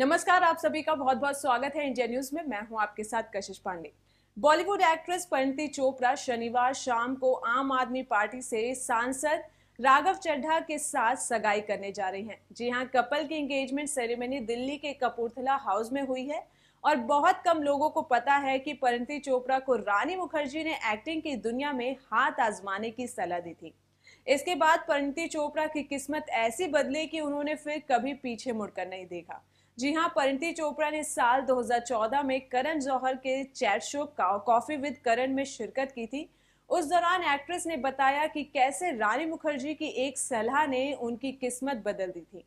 नमस्कार आप सभी का बहुत बहुत स्वागत है इंडिया न्यूज में मैं हूं आपके साथ कशिश पांडे बॉलीवुड एक्ट्रेस परिणती चोपड़ा शनिवार शाम को आम आदमी पार्टी से सांसद राघव चड्ढा के साथ सगाई करने जा रही हैं जी हां कपल की एंगेजमेंट सेरेमनी दिल्ली के कपूरथला हाउस में हुई है और बहुत कम लोगों को पता है कि परिणती चोपड़ा को रानी मुखर्जी ने एक्टिंग की दुनिया में हाथ आजमाने की सलाह दी थी इसके बाद परिणती चोपड़ा की किस्मत ऐसी बदली कि उन्होंने फिर कभी पीछे मुड़कर नहीं देखा जी हाँ परिणति चोपड़ा ने साल 2014 में करण जौहर के chat show coffee with Karan में शिरकत की थी उस दौरान एक्ट्रेस ने बताया कि कैसे रानी मुखर्जी की एक सलाह ने उनकी किस्मत बदल दी थी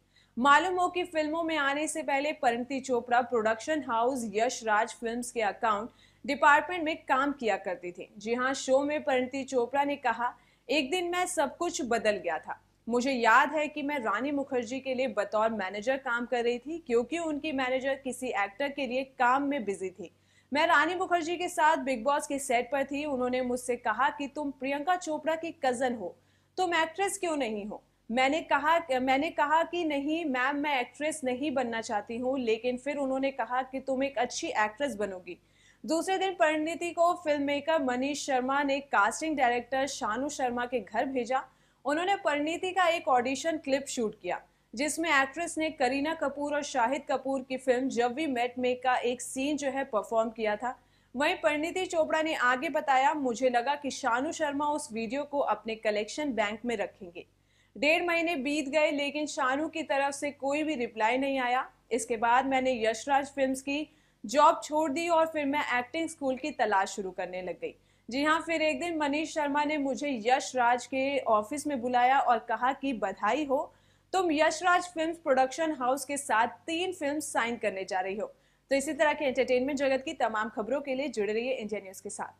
मालूम हो कि फिल्मों में आने से पहले Parineeti Chopra production house Yash Raj film के अकाउंट डिपार्टमेंट में काम किया करती थी जी हाँ शो में परिणति चोपड़ा ने कहा एक दिन मैं सब कुछ बदल गया था मुझे याद है कि मैं रानी मुखर्जी के लिए बतौर मैनेजर काम कर रही थी क्योंकि उनकी मैनेजर किसी एक्टर के लिए काम में बिजी थी मैं रानी मुखर्जी के साथ बिग बॉस के सेट पर थी उन्होंने मुझसे कहा कि तुम प्रियंका चोपड़ा की कज़न हो तुम एक्ट्रेस क्यों नहीं हो मैंने कहा मैंने कहा कि नहीं मैम मैं एक्ट्रेस नहीं बनना चाहती हूँ लेकिन फिर उन्होंने कहा कि तुम एक अच्छी एक्ट्रेस बनोगी दूसरे दिन परिणति को फिल्म मेकर मनीष शर्मा ने कास्टिंग डायरेक्टर शानू शर्मा के घर भेजा उन्होंने परिणीति का एक ऑडिशन क्लिप शूट किया जिसमें एक्ट्रेस ने करीना कपूर और शाहिद कपूर की फिल्म जब वी मेट मे का एक सीन जो है परफॉर्म किया था वहीं परिणीति चोपड़ा ने आगे बताया मुझे लगा कि शानू शर्मा उस वीडियो को अपने कलेक्शन बैंक में रखेंगे डेढ़ महीने बीत गए लेकिन शानू की तरफ से कोई भी रिप्लाई नहीं आया इसके बाद मैंने यशराज फिल्म्स की जॉब छोड़ दी और फिर मैं एक्टिंग स्कूल की तलाश शुरू करने लग गई जी हाँ फिर एक दिन मनीष शर्मा ने मुझे यश राज के ऑफिस में बुलाया और कहा कि बधाई हो तुम Yash Raj film production house के साथ तीन फिल्म साइन करने जा रही हो तो इसी तरह के एंटरटेनमेंट जगत की तमाम खबरों के लिए जुड़े रहिए इंडिया न्यूज के साथ